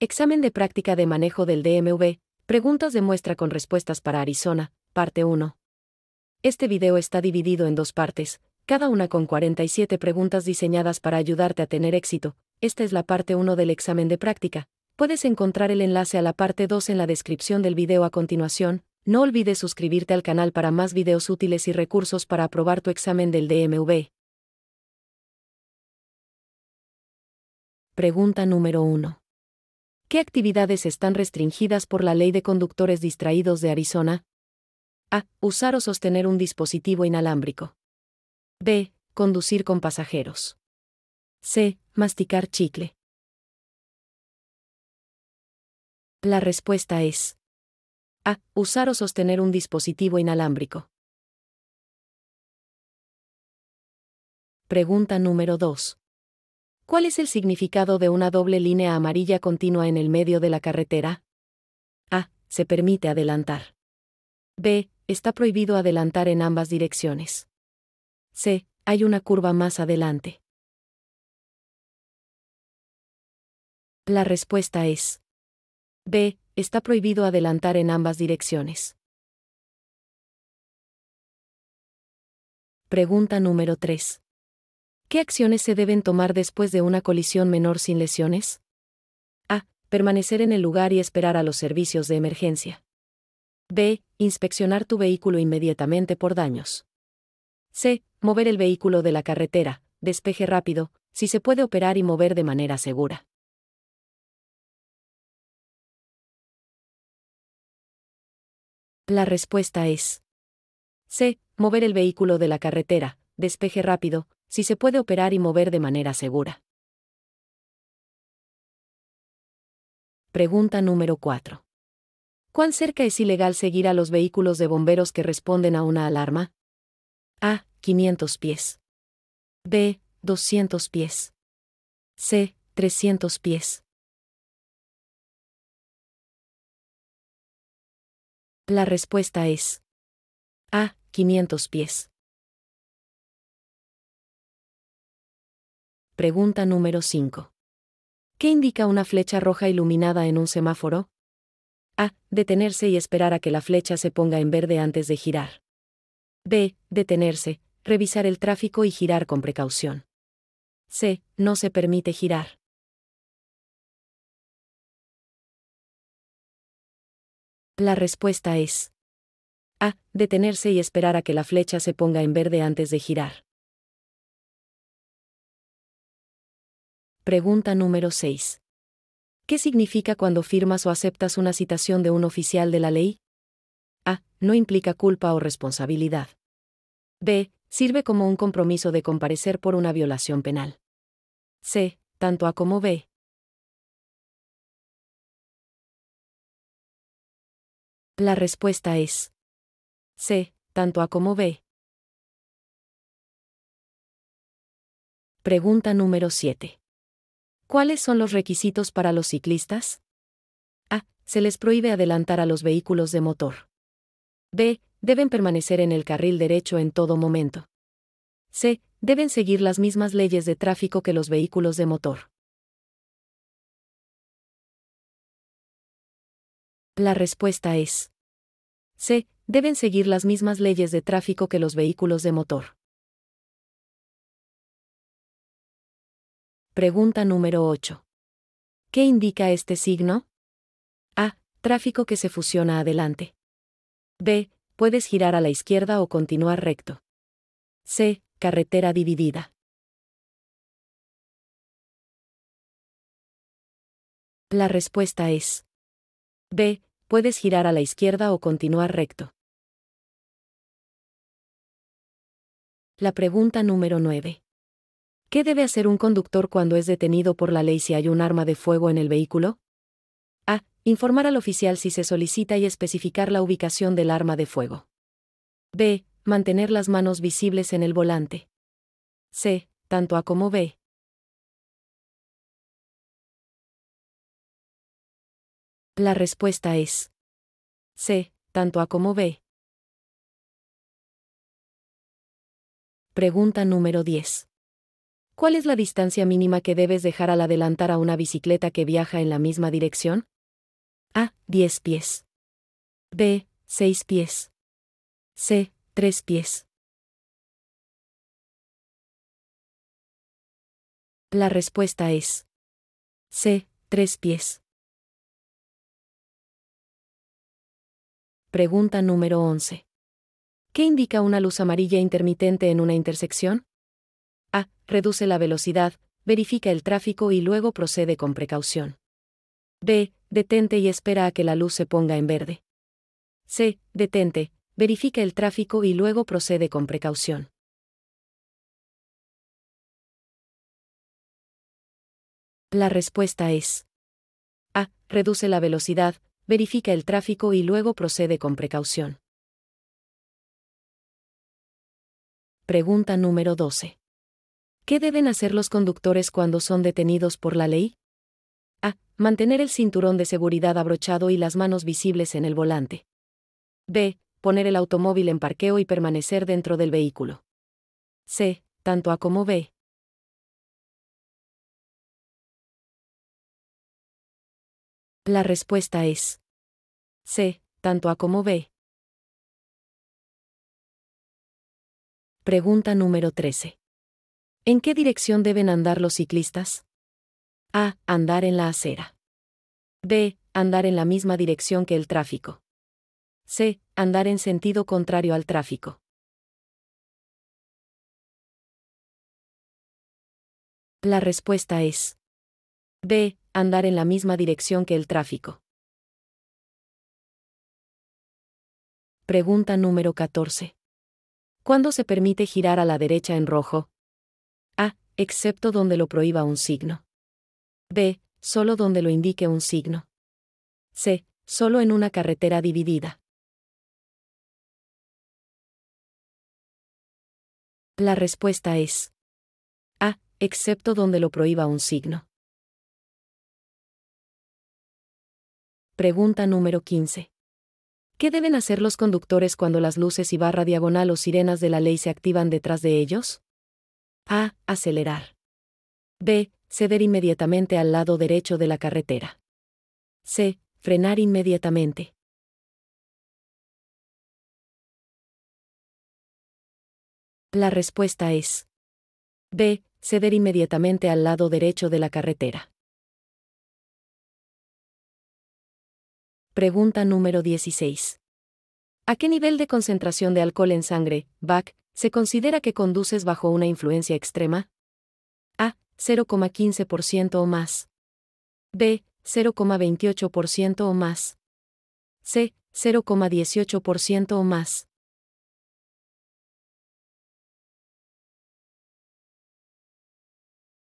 Examen de práctica de manejo del DMV, preguntas de muestra con respuestas para Arizona, parte 1. Este video está dividido en dos partes, cada una con 47 preguntas diseñadas para ayudarte a tener éxito. Esta es la parte 1 del examen de práctica. Puedes encontrar el enlace a la parte 2 en la descripción del video a continuación. No olvides suscribirte al canal para más videos útiles y recursos para aprobar tu examen del DMV. Pregunta número 1. ¿Qué actividades están restringidas por la ley de conductores distraídos de Arizona? A. Usar o sostener un dispositivo inalámbrico. B. Conducir con pasajeros. C. Masticar chicle. La respuesta es A. Usar o sostener un dispositivo inalámbrico. Pregunta número 2. ¿Cuál es el significado de una doble línea amarilla continua en el medio de la carretera? A. Se permite adelantar. B. Está prohibido adelantar en ambas direcciones. C. Hay una curva más adelante. La respuesta es B. Está prohibido adelantar en ambas direcciones. Pregunta número 3. ¿Qué acciones se deben tomar después de una colisión menor sin lesiones? A. Permanecer en el lugar y esperar a los servicios de emergencia. B. Inspeccionar tu vehículo inmediatamente por daños. C. Mover el vehículo de la carretera, despeje rápido, si se puede operar y mover de manera segura. La respuesta es C. Mover el vehículo de la carretera, despeje rápido, si se puede operar y mover de manera segura. Pregunta número 4. ¿Cuán cerca es ilegal seguir a los vehículos de bomberos que responden a una alarma? A. 500 pies. B. 200 pies. C. 300 pies. La respuesta es A. 500 pies. Pregunta número 5. ¿Qué indica una flecha roja iluminada en un semáforo? A. Detenerse y esperar a que la flecha se ponga en verde antes de girar. B. Detenerse, revisar el tráfico y girar con precaución. C. No se permite girar. La respuesta es A. Detenerse y esperar a que la flecha se ponga en verde antes de girar. Pregunta número 6. ¿Qué significa cuando firmas o aceptas una citación de un oficial de la ley? A. No implica culpa o responsabilidad. B. Sirve como un compromiso de comparecer por una violación penal. C. Tanto A como B. La respuesta es C. Tanto A como B. Pregunta número 7. ¿Cuáles son los requisitos para los ciclistas? A. Se les prohíbe adelantar a los vehículos de motor. B. Deben permanecer en el carril derecho en todo momento. C. Deben seguir las mismas leyes de tráfico que los vehículos de motor. La respuesta es C. Deben seguir las mismas leyes de tráfico que los vehículos de motor. Pregunta número 8. ¿Qué indica este signo? A. Tráfico que se fusiona adelante. B. Puedes girar a la izquierda o continuar recto. C. Carretera dividida. La respuesta es B. Puedes girar a la izquierda o continuar recto. La pregunta número 9. ¿Qué debe hacer un conductor cuando es detenido por la ley si hay un arma de fuego en el vehículo? A. Informar al oficial si se solicita y especificar la ubicación del arma de fuego. B. Mantener las manos visibles en el volante. C. Tanto A como B. La respuesta es C. Tanto A como B. Pregunta número 10. ¿Cuál es la distancia mínima que debes dejar al adelantar a una bicicleta que viaja en la misma dirección? A. 10 pies. B. 6 pies. C. 3 pies. La respuesta es C. 3 pies. Pregunta número 11. ¿Qué indica una luz amarilla intermitente en una intersección? reduce la velocidad, verifica el tráfico y luego procede con precaución. B. Detente y espera a que la luz se ponga en verde. C. Detente, verifica el tráfico y luego procede con precaución. La respuesta es A. Reduce la velocidad, verifica el tráfico y luego procede con precaución. Pregunta número 12. ¿Qué deben hacer los conductores cuando son detenidos por la ley? A. Mantener el cinturón de seguridad abrochado y las manos visibles en el volante. B. Poner el automóvil en parqueo y permanecer dentro del vehículo. C. Tanto A como B. La respuesta es C. Tanto A como B. Pregunta número 13. ¿En qué dirección deben andar los ciclistas? A. Andar en la acera. B. Andar en la misma dirección que el tráfico. C. Andar en sentido contrario al tráfico. La respuesta es B. Andar en la misma dirección que el tráfico. Pregunta número 14. ¿Cuándo se permite girar a la derecha en rojo? excepto donde lo prohíba un signo. B. Solo donde lo indique un signo. C. Solo en una carretera dividida. La respuesta es A. Excepto donde lo prohíba un signo. Pregunta número 15. ¿Qué deben hacer los conductores cuando las luces y barra diagonal o sirenas de la ley se activan detrás de ellos? A. Acelerar. B. Ceder inmediatamente al lado derecho de la carretera. C. Frenar inmediatamente. La respuesta es B. Ceder inmediatamente al lado derecho de la carretera. Pregunta número 16. ¿A qué nivel de concentración de alcohol en sangre, BAC, se considera que conduces bajo una influencia extrema? A. 0,15% o más. B. 0,28% o más. C. 0,18% o más.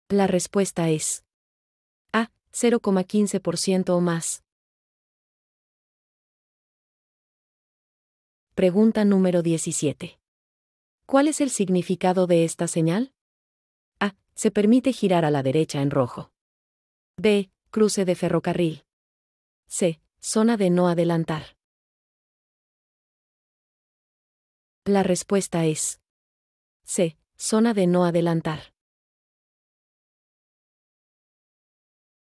La respuesta es A. 0,15% o más. Pregunta número 17. ¿Cuál es el significado de esta señal? A. Se permite girar a la derecha en rojo. B. Cruce de ferrocarril. C. Zona de no adelantar. La respuesta es C. Zona de no adelantar.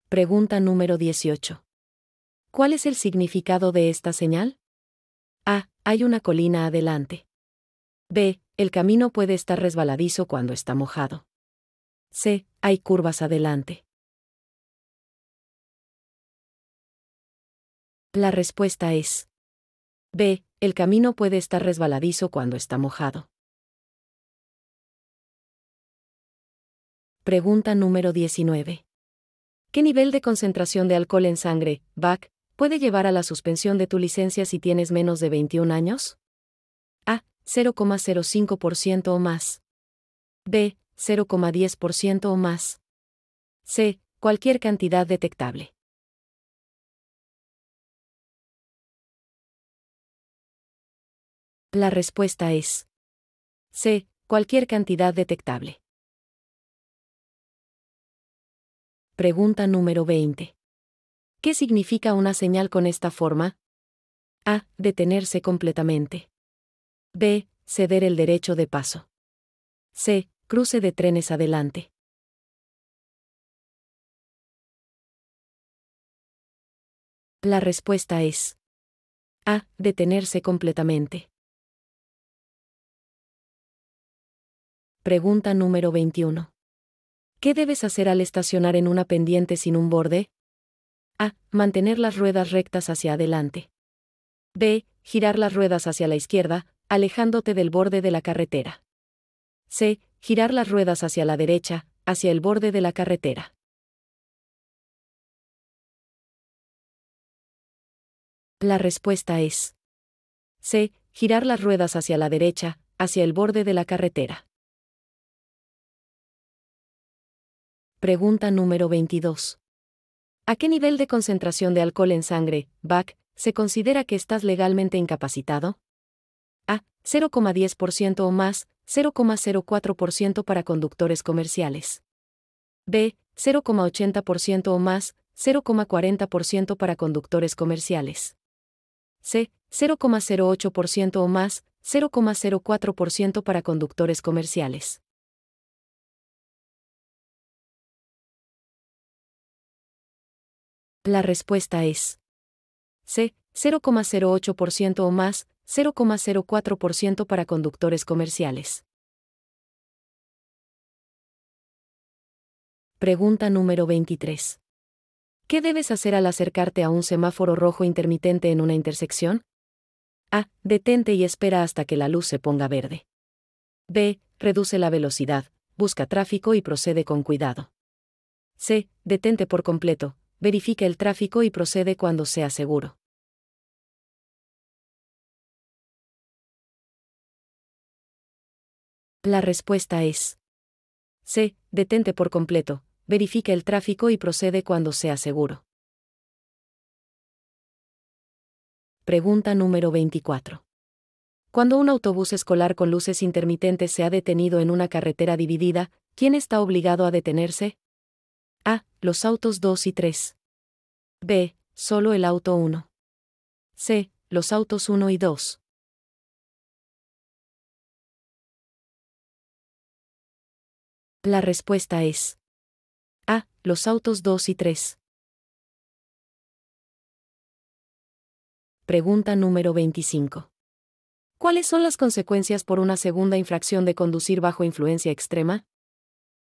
Pregunta número 18. ¿Cuál es el significado de esta señal? A. Hay una colina adelante. B. El camino puede estar resbaladizo cuando está mojado. C. Hay curvas adelante. La respuesta es B. El camino puede estar resbaladizo cuando está mojado. Pregunta número 19. ¿Qué nivel de concentración de alcohol en sangre, BAC, puede llevar a la suspensión de tu licencia si tienes menos de 21 años? A. 0,05% o más. B, 0,10% o más. C, cualquier cantidad detectable. La respuesta es C, cualquier cantidad detectable. Pregunta número 20. ¿Qué significa una señal con esta forma? A. Detenerse completamente. B. Ceder el derecho de paso. C. Cruce de trenes adelante. La respuesta es A. Detenerse completamente. Pregunta número 21. ¿Qué debes hacer al estacionar en una pendiente sin un borde? A. Mantener las ruedas rectas hacia adelante. B. Girar las ruedas hacia la izquierda, alejándote del borde de la carretera. C. Girar las ruedas hacia la derecha, hacia el borde de la carretera. La respuesta es C. Girar las ruedas hacia la derecha, hacia el borde de la carretera. Pregunta número 22. ¿A qué nivel de concentración de alcohol en sangre, BAC, se considera que estás legalmente incapacitado? 0,10% o más, 0,04% para conductores comerciales. B, 0,80% o más, 0,40% para conductores comerciales. C, 0,08% o más, 0,04% para conductores comerciales. La respuesta es C, 0,08% o más, 0,04% para conductores comerciales. Pregunta número 23. ¿Qué debes hacer al acercarte a un semáforo rojo intermitente en una intersección? A. Detente y espera hasta que la luz se ponga verde. B. Reduce la velocidad, busca tráfico y procede con cuidado. C. Detente por completo, verifica el tráfico y procede cuando sea seguro. La respuesta es C. Detente por completo, verifique el tráfico y procede cuando sea seguro. Pregunta número 24. Cuando un autobús escolar con luces intermitentes se ha detenido en una carretera dividida, ¿quién está obligado a detenerse? A. Los autos 2 y 3. B. Solo el auto 1. C. Los autos 1 y 2. La respuesta es A. Los autos 2 y 3. Pregunta número 25. ¿Cuáles son las consecuencias por una segunda infracción de conducir bajo influencia extrema?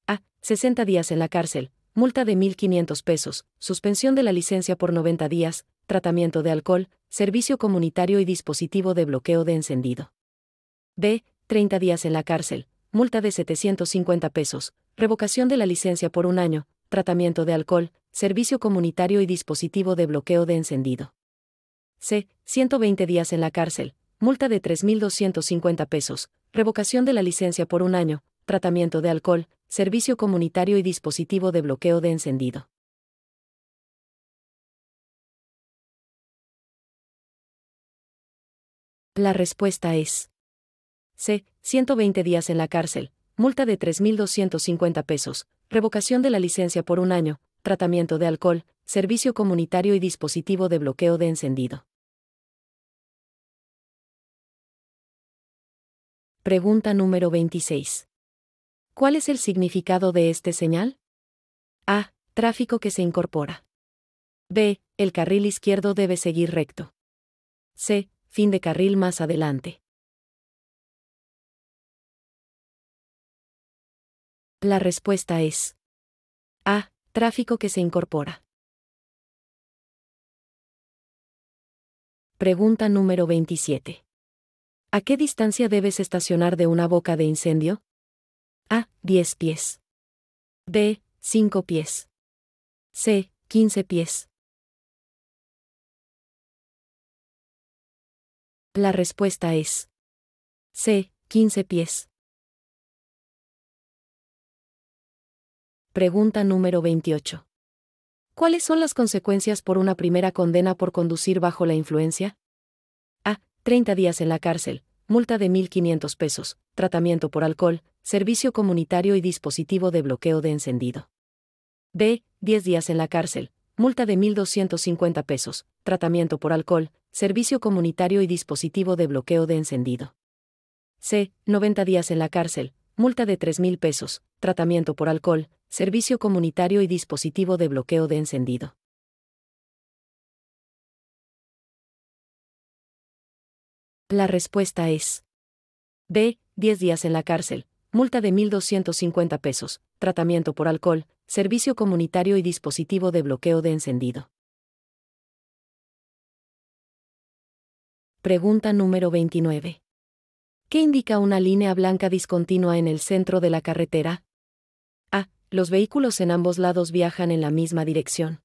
A. 60 días en la cárcel, multa de 1.500 pesos, suspensión de la licencia por 90 días, tratamiento de alcohol, servicio comunitario y dispositivo de bloqueo de encendido. B. 30 días en la cárcel, multa de 750 pesos, revocación de la licencia por un año, tratamiento de alcohol, servicio comunitario y dispositivo de bloqueo de encendido. C. 120 días en la cárcel, multa de 3.250 pesos, revocación de la licencia por un año, tratamiento de alcohol, servicio comunitario y dispositivo de bloqueo de encendido. La respuesta es C. 120 días en la cárcel, multa de 3.250 pesos, revocación de la licencia por un año, tratamiento de alcohol, servicio comunitario y dispositivo de bloqueo de encendido. Pregunta número 26. ¿Cuál es el significado de este señal? A. Tráfico que se incorpora. B. El carril izquierdo debe seguir recto. C. Fin de carril más adelante. La respuesta es A. Tráfico que se incorpora. Pregunta número 27. ¿A qué distancia debes estacionar de una boca de incendio? A. 10 pies. B. 5 pies. C. 15 pies. La respuesta es C. 15 pies. Pregunta número 28. ¿Cuáles son las consecuencias por una primera condena por conducir bajo la influencia? A. 30 días en la cárcel, multa de 1.500 pesos, tratamiento por alcohol, servicio comunitario y dispositivo de bloqueo de encendido. B. 10 días en la cárcel, multa de 1.250 pesos, tratamiento por alcohol, servicio comunitario y dispositivo de bloqueo de encendido. C. 90 días en la cárcel, multa de 3.000 pesos, tratamiento por alcohol, servicio comunitario y dispositivo de bloqueo de encendido. La respuesta es B. 10 días en la cárcel, multa de 1.250 pesos, tratamiento por alcohol, servicio comunitario y dispositivo de bloqueo de encendido. Pregunta número 29. ¿Qué indica una línea blanca discontinua en el centro de la carretera? los vehículos en ambos lados viajan en la misma dirección.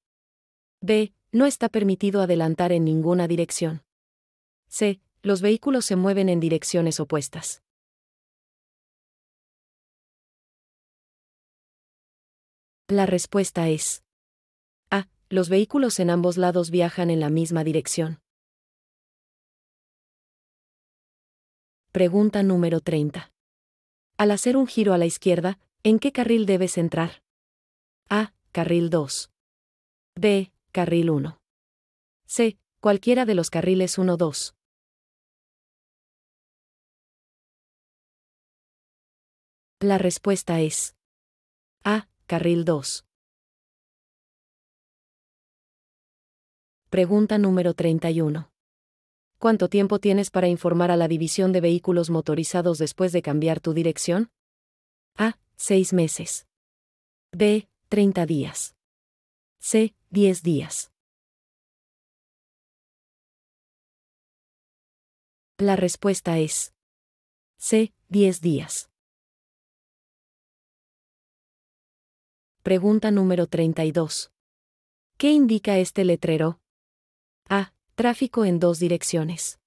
B. No está permitido adelantar en ninguna dirección. C. Los vehículos se mueven en direcciones opuestas. La respuesta es A. Los vehículos en ambos lados viajan en la misma dirección. Pregunta número 30. Al hacer un giro a la izquierda, ¿En qué carril debes entrar? A. Carril 2. B. Carril 1. C. Cualquiera de los carriles 1-2. La respuesta es A. Carril 2. Pregunta número 31. ¿Cuánto tiempo tienes para informar a la División de Vehículos Motorizados después de cambiar tu dirección? A. 6 meses. B, 30 días. C, 10 días. La respuesta es C, 10 días. Pregunta número 32. ¿Qué indica este letrero? A. Tráfico en dos direcciones.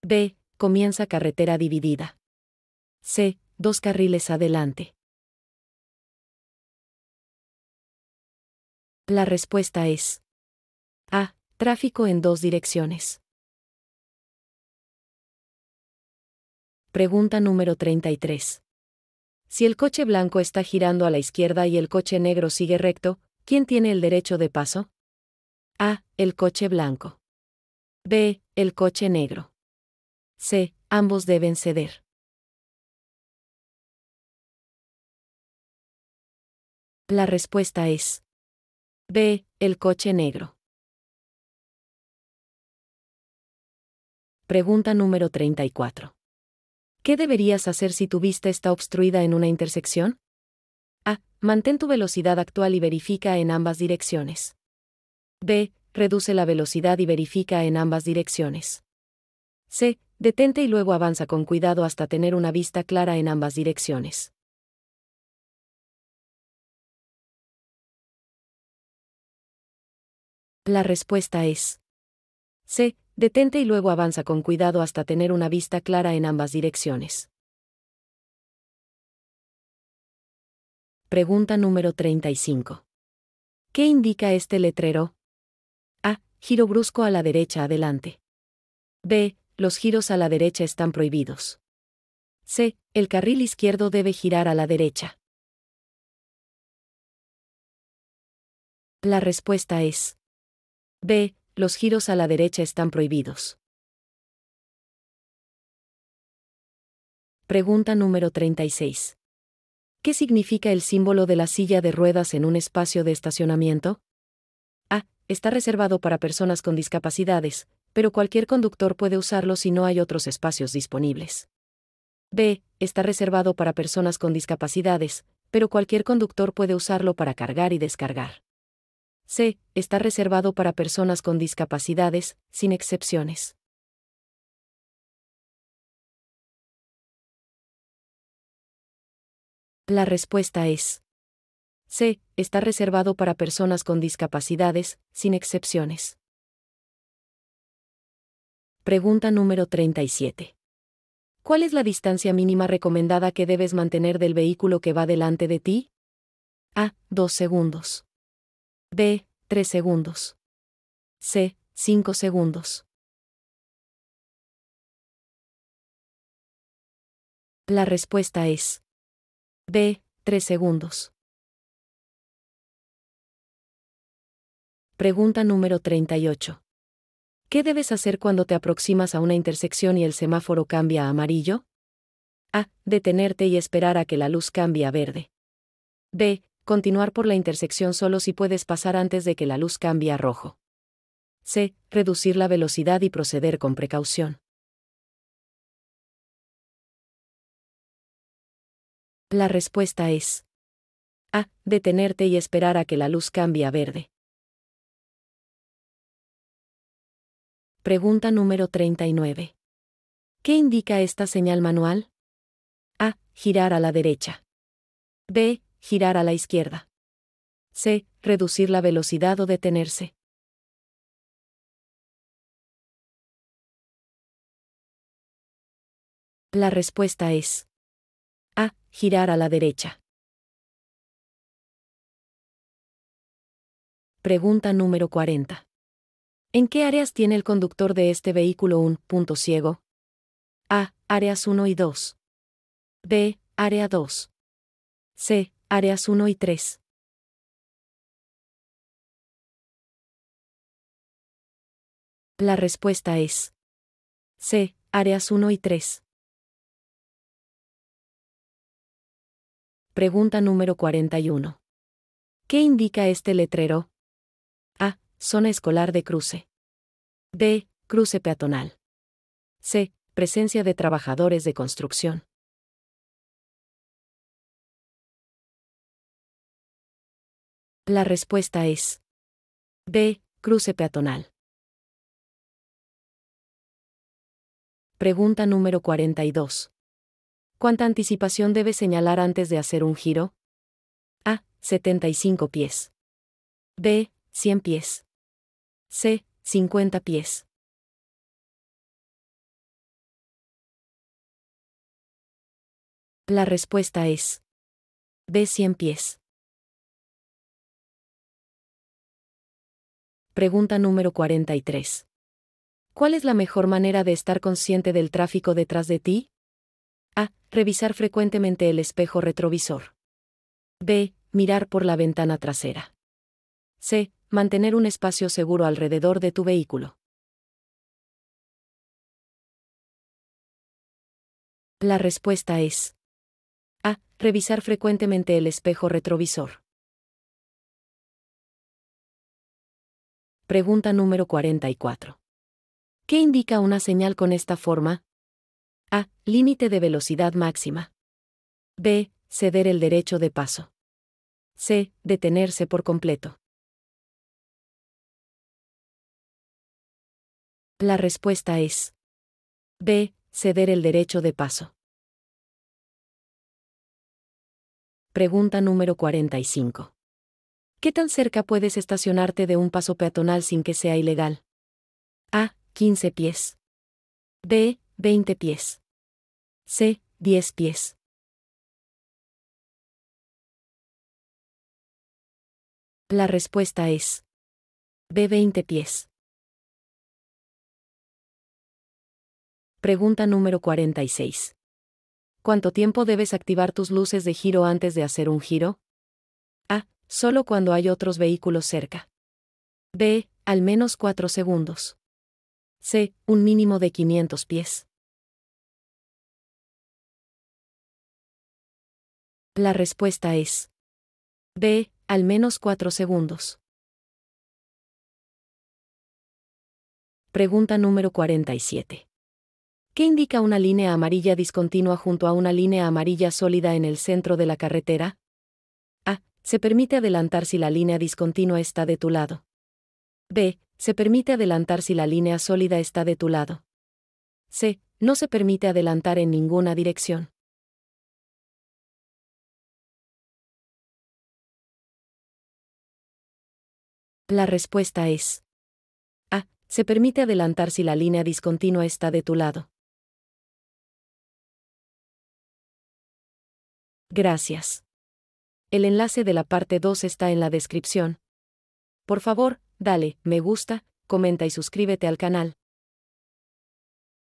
B. Comienza carretera dividida. C. Dos carriles adelante. La respuesta es A. Tráfico en dos direcciones. Pregunta número 33. Si el coche blanco está girando a la izquierda y el coche negro sigue recto, ¿quién tiene el derecho de paso? A. El coche blanco. B. El coche negro. C. Ambos deben ceder. La respuesta es B. El coche negro. Pregunta número 34. ¿Qué deberías hacer si tu vista está obstruida en una intersección? A. Mantén tu velocidad actual y verifica en ambas direcciones. B. Reduce la velocidad y verifica en ambas direcciones. C. Detente y luego avanza con cuidado hasta tener una vista clara en ambas direcciones. La respuesta es C. Detente y luego avanza con cuidado hasta tener una vista clara en ambas direcciones. Pregunta número 35. ¿Qué indica este letrero? A. Giro brusco a la derecha adelante. B. Los giros a la derecha están prohibidos. C. El carril izquierdo debe girar a la derecha. La respuesta es B. Los giros a la derecha están prohibidos. Pregunta número 36. ¿Qué significa el símbolo de la silla de ruedas en un espacio de estacionamiento? A. Está reservado para personas con discapacidades, pero cualquier conductor puede usarlo si no hay otros espacios disponibles. B. Está reservado para personas con discapacidades, pero cualquier conductor puede usarlo para cargar y descargar. C. Está reservado para personas con discapacidades, sin excepciones. La respuesta es C. Está reservado para personas con discapacidades, sin excepciones. Pregunta número 37. ¿Cuál es la distancia mínima recomendada que debes mantener del vehículo que va delante de ti? A. Dos segundos. B, 3 segundos. C, 5 segundos. La respuesta es B, 3 segundos. Pregunta número 38. ¿Qué debes hacer cuando te aproximas a una intersección y el semáforo cambia a amarillo? A. Detenerte y esperar a que la luz cambie a verde. B continuar por la intersección solo si puedes pasar antes de que la luz cambie a rojo. C. Reducir la velocidad y proceder con precaución. La respuesta es A. Detenerte y esperar a que la luz cambie a verde. Pregunta número 39. ¿Qué indica esta señal manual? A. Girar a la derecha. B girar a la izquierda. C. Reducir la velocidad o detenerse. La respuesta es A. Girar a la derecha. Pregunta número 40. ¿En qué áreas tiene el conductor de este vehículo un punto ciego? A. Áreas 1 y 2. B. Área 2. C áreas 1 y 3. La respuesta es C, áreas 1 y 3. Pregunta número 41. ¿Qué indica este letrero? A. Zona escolar de cruce. B. Cruce peatonal. C. Presencia de trabajadores de construcción. La respuesta es B. Cruce peatonal. Pregunta número 42. ¿Cuánta anticipación debe señalar antes de hacer un giro? A. 75 pies. B. 100 pies. C. 50 pies. La respuesta es B. 100 pies. Pregunta número 43. ¿Cuál es la mejor manera de estar consciente del tráfico detrás de ti? A. Revisar frecuentemente el espejo retrovisor. B. Mirar por la ventana trasera. C. Mantener un espacio seguro alrededor de tu vehículo. La respuesta es A. Revisar frecuentemente el espejo retrovisor. Pregunta número 44. ¿Qué indica una señal con esta forma? A. Límite de velocidad máxima. B. Ceder el derecho de paso. C. Detenerse por completo. La respuesta es B. Ceder el derecho de paso. Pregunta número 45. ¿Qué tan cerca puedes estacionarte de un paso peatonal sin que sea ilegal? A. 15 pies. B. 20 pies. C. 10 pies. La respuesta es B. 20 pies. Pregunta número 46. ¿Cuánto tiempo debes activar tus luces de giro antes de hacer un giro? A solo cuando hay otros vehículos cerca. B. Al menos 4 segundos. C. Un mínimo de 500 pies. La respuesta es B. Al menos 4 segundos. Pregunta número 47. ¿Qué indica una línea amarilla discontinua junto a una línea amarilla sólida en el centro de la carretera? Se permite adelantar si la línea discontinua está de tu lado. B. Se permite adelantar si la línea sólida está de tu lado. C. No se permite adelantar en ninguna dirección. La respuesta es A. Se permite adelantar si la línea discontinua está de tu lado. Gracias. El enlace de la parte 2 está en la descripción. Por favor, dale, me gusta, comenta y suscríbete al canal.